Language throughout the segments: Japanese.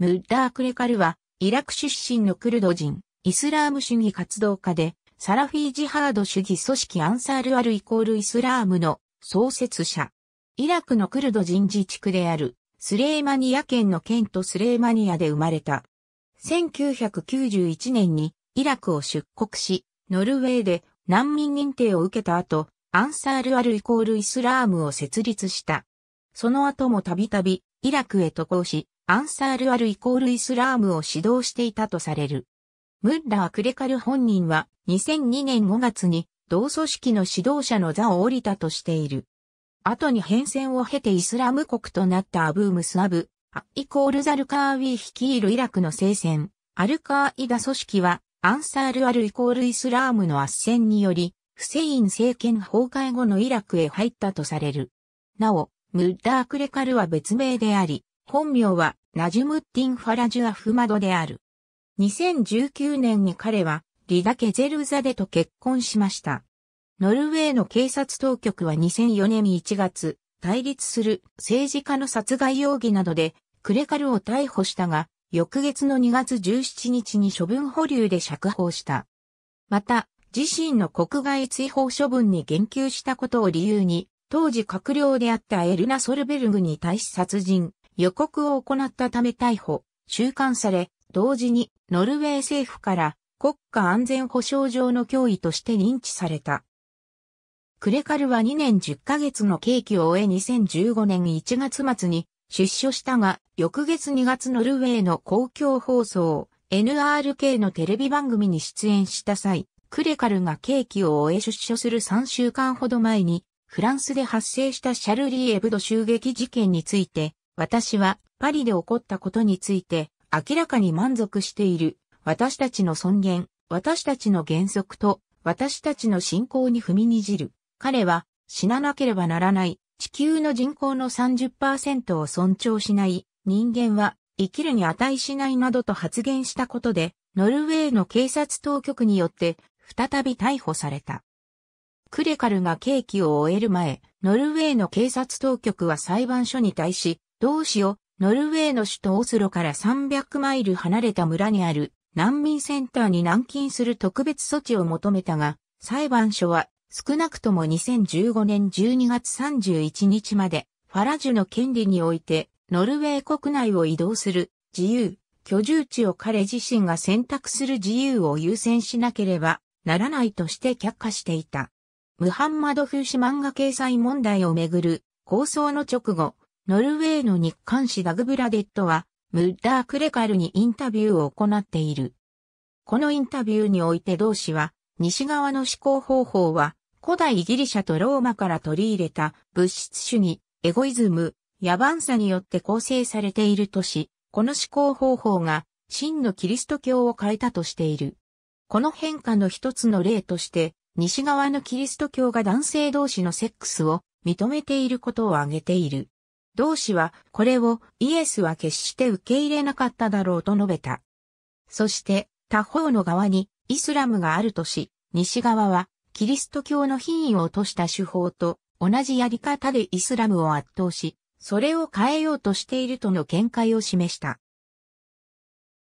ムッダー・クレカルは、イラク出身のクルド人、イスラーム主義活動家で、サラフィージハード主義組織アンサールアルイコールイスラームの創設者。イラクのクルド人自治区である、スレーマニア県の県とスレーマニアで生まれた。1991年にイラクを出国し、ノルウェーで難民認定を受けた後、アンサールアルイコールイスラームを設立した。その後もたびたびイラクへ渡航し、アンサールアルイコールイスラームを指導していたとされる。ムッラー・クレカル本人は2002年5月に同組織の指導者の座を降りたとしている。後に変遷を経てイスラム国となったアブームスアブ、アイコールザルカーウィ率いるイラクの聖戦、アルカーイダ組織はアンサールアルイコールイスラームの圧旋により、フセイン政権崩壊後のイラクへ入ったとされる。なお、ムッダー・クレカルは別名であり、本名はナジュムッティン・ファラジュ・アフマドである。2019年に彼はリダ・ケゼルザデと結婚しました。ノルウェーの警察当局は2004年1月、対立する政治家の殺害容疑などでクレカルを逮捕したが、翌月の2月17日に処分保留で釈放した。また、自身の国外追放処分に言及したことを理由に、当時閣僚であったエルナ・ソルベルグに対し殺人、予告を行ったため逮捕、収監され、同時にノルウェー政府から国家安全保障上の脅威として認知された。クレカルは2年10ヶ月の刑期を終え2015年1月末に出所したが、翌月2月ノルウェーの公共放送 NRK のテレビ番組に出演した際、クレカルが刑期を終え出所する3週間ほど前に、フランスで発生したシャルリー・エブド襲撃事件について、私はパリで起こったことについて明らかに満足している。私たちの尊厳、私たちの原則と私たちの信仰に踏みにじる。彼は死ななければならない地球の人口の30%を尊重しない人間は生きるに値しないなどと発言したことでノルウェーの警察当局によって再び逮捕された。クレカルが刑期を終える前、ノルウェーの警察当局は裁判所に対し、同市をノルウェーの首都オスロから300マイル離れた村にある難民センターに軟禁する特別措置を求めたが、裁判所は少なくとも2015年12月31日までファラジュの権利においてノルウェー国内を移動する自由、居住地を彼自身が選択する自由を優先しなければならないとして却下していた。ムハンマド・フーシ漫画掲載問題をめぐる構想の直後、ノルウェーの日刊紙ダグブラデットは、ムッダー・クレカルにインタビューを行っている。このインタビューにおいて同氏は、西側の思考方法は、古代ギリシャとローマから取り入れた物質主義、エゴイズム、野蛮さによって構成されているとし、この思考方法が真のキリスト教を変えたとしている。この変化の一つの例として、西側のキリスト教が男性同士のセックスを認めていることを挙げている。同氏はこれをイエスは決して受け入れなかっただろうと述べた。そして他方の側にイスラムがあるとし、西側はキリスト教の品位を落とした手法と同じやり方でイスラムを圧倒し、それを変えようとしているとの見解を示した。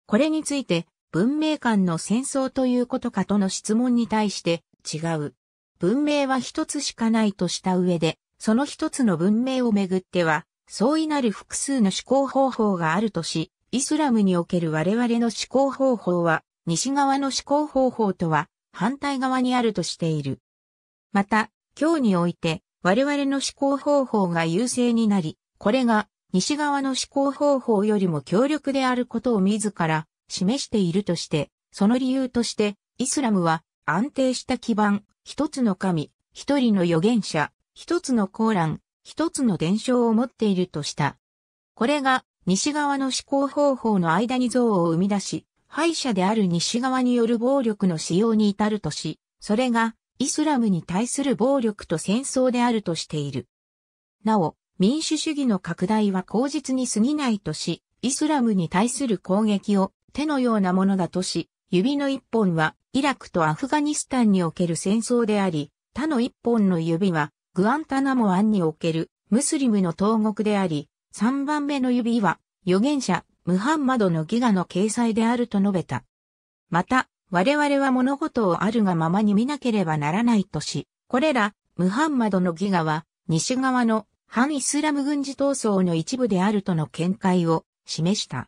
これについて文明間の戦争ということかとの質問に対して違う。文明は一つしかないとした上で、その一つの文明をめぐっては、相違なる複数の思考方法があるとし、イスラムにおける我々の思考方法は、西側の思考方法とは反対側にあるとしている。また、今日において、我々の思考方法が優勢になり、これが西側の思考方法よりも強力であることを自ら示しているとして、その理由として、イスラムは安定した基盤、一つの神、一人の預言者、一つのコーラン、一つの伝承を持っているとした。これが西側の思考方法の間に像を生み出し、敗者である西側による暴力の使用に至るとし、それがイスラムに対する暴力と戦争であるとしている。なお、民主主義の拡大は口実に過ぎないとし、イスラムに対する攻撃を手のようなものだとし、指の一本はイラクとアフガニスタンにおける戦争であり、他の一本の指はグアンタナモンにおけるムスリムの投獄であり、3番目の指は、預言者、ムハンマドのギガの掲載であると述べた。また、我々は物事をあるがままに見なければならないとし、これら、ムハンマドのギガは、西側の反イスラム軍事闘争の一部であるとの見解を示した。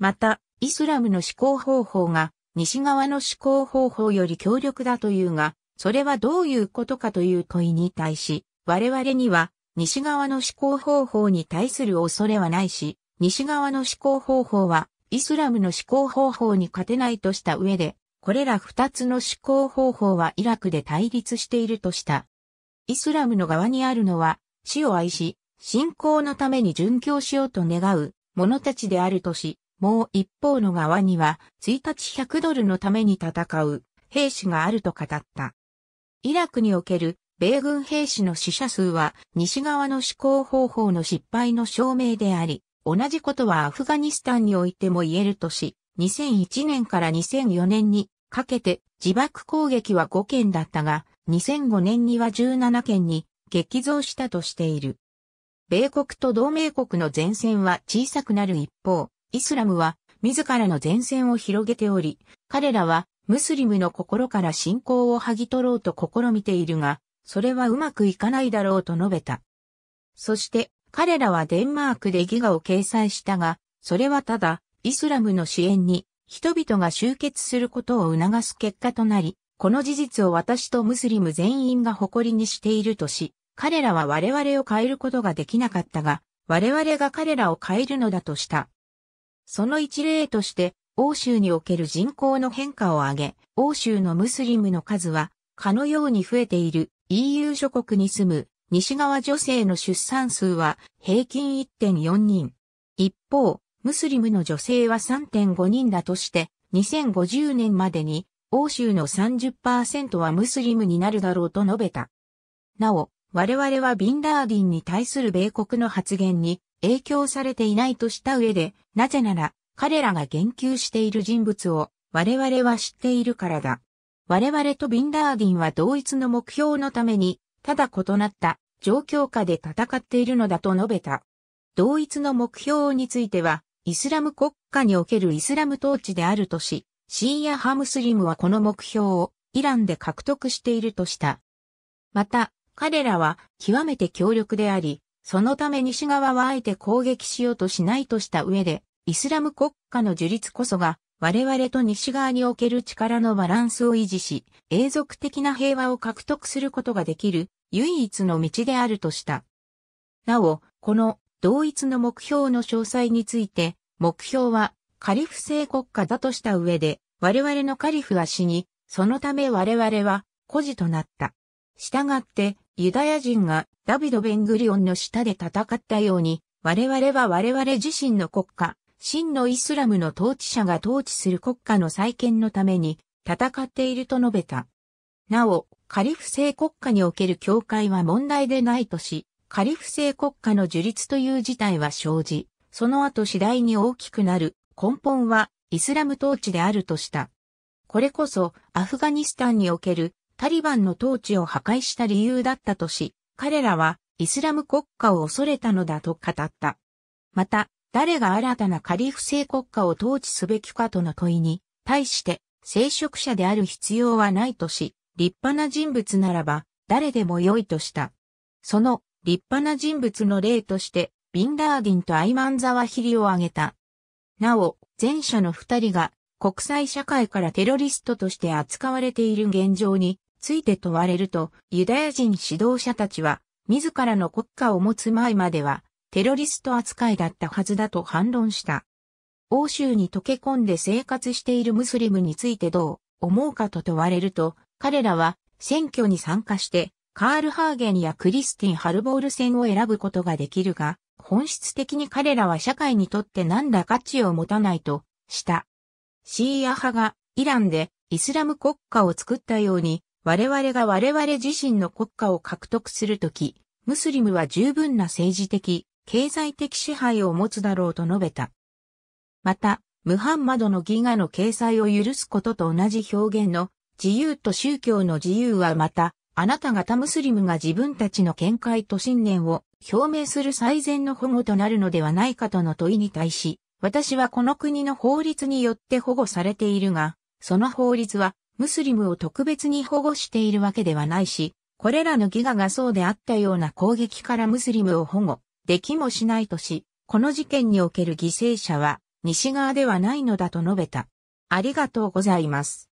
また、イスラムの思考方法が、西側の思考方法より強力だというが、それはどういうことかという問いに対し、我々には西側の思考方法に対する恐れはないし、西側の思考方法はイスラムの思考方法に勝てないとした上で、これら二つの思考方法はイラクで対立しているとした。イスラムの側にあるのは、死を愛し、信仰のために殉教しようと願う者たちであるとし、もう一方の側には、1日100ドルのために戦う兵士があると語った。イラクにおける米軍兵士の死者数は西側の思考方法の失敗の証明であり、同じことはアフガニスタンにおいても言えるとし、2001年から2004年にかけて自爆攻撃は5件だったが、2005年には17件に激増したとしている。米国と同盟国の前線は小さくなる一方、イスラムは自らの前線を広げており、彼らはムスリムの心から信仰を剥ぎ取ろうと試みているが、それはうまくいかないだろうと述べた。そして、彼らはデンマークでギガを掲載したが、それはただ、イスラムの支援に、人々が集結することを促す結果となり、この事実を私とムスリム全員が誇りにしているとし、彼らは我々を変えることができなかったが、我々が彼らを変えるのだとした。その一例として、欧州における人口の変化を挙げ、欧州のムスリムの数は、かのように増えている EU 諸国に住む西側女性の出産数は平均1.4人。一方、ムスリムの女性は3.5人だとして、2050年までに欧州の30%はムスリムになるだろうと述べた。なお、我々はビンラーディンに対する米国の発言に影響されていないとした上で、なぜなら彼らが言及している人物を我々は知っているからだ。我々とビンダーディンは同一の目標のために、ただ異なった状況下で戦っているのだと述べた。同一の目標については、イスラム国家におけるイスラム統治であるとし、シーア派ムスリムはこの目標をイランで獲得しているとした。また、彼らは極めて強力であり、そのため西側はあえて攻撃しようとしないとした上で、イスラム国家の樹立こそが、我々と西側における力のバランスを維持し、永続的な平和を獲得することができる唯一の道であるとした。なお、この同一の目標の詳細について、目標はカリフ制国家だとした上で、我々のカリフは死に、そのため我々は孤児となった。したがって、ユダヤ人がダビド・ベングリオンの下で戦ったように、我々は我々自身の国家、真のイスラムの統治者が統治する国家の再建のために戦っていると述べた。なお、カリフ制国家における教会は問題でないとし、カリフ制国家の樹立という事態は生じ、その後次第に大きくなる根本はイスラム統治であるとした。これこそアフガニスタンにおけるタリバンの統治を破壊した理由だったとし、彼らはイスラム国家を恐れたのだと語った。また、誰が新たなカリフ制国家を統治すべきかとの問いに、対して、聖職者である必要はないとし、立派な人物ならば、誰でも良いとした。その、立派な人物の例として、ビンラーディンとアイマンザワヒリを挙げた。なお、前者の二人が、国際社会からテロリストとして扱われている現状について問われると、ユダヤ人指導者たちは、自らの国家を持つ前までは、テロリスト扱いだったはずだと反論した。欧州に溶け込んで生活しているムスリムについてどう思うかと問われると、彼らは選挙に参加して、カール・ハーゲンやクリスティン・ハルボール戦を選ぶことができるが、本質的に彼らは社会にとって何ら価値を持たないとした。シーア派がイランでイスラム国家を作ったように、我々が我々自身の国家を獲得するとき、ムスリムは十分な政治的、経済的支配を持つだろうと述べた。また、ムハンマドのギガの掲載を許すことと同じ表現の自由と宗教の自由はまた、あなた方ムスリムが自分たちの見解と信念を表明する最善の保護となるのではないかとの問いに対し、私はこの国の法律によって保護されているが、その法律はムスリムを特別に保護しているわけではないし、これらのギガがそうであったような攻撃からムスリムを保護出来もしないとし、この事件における犠牲者は西側ではないのだと述べた。ありがとうございます。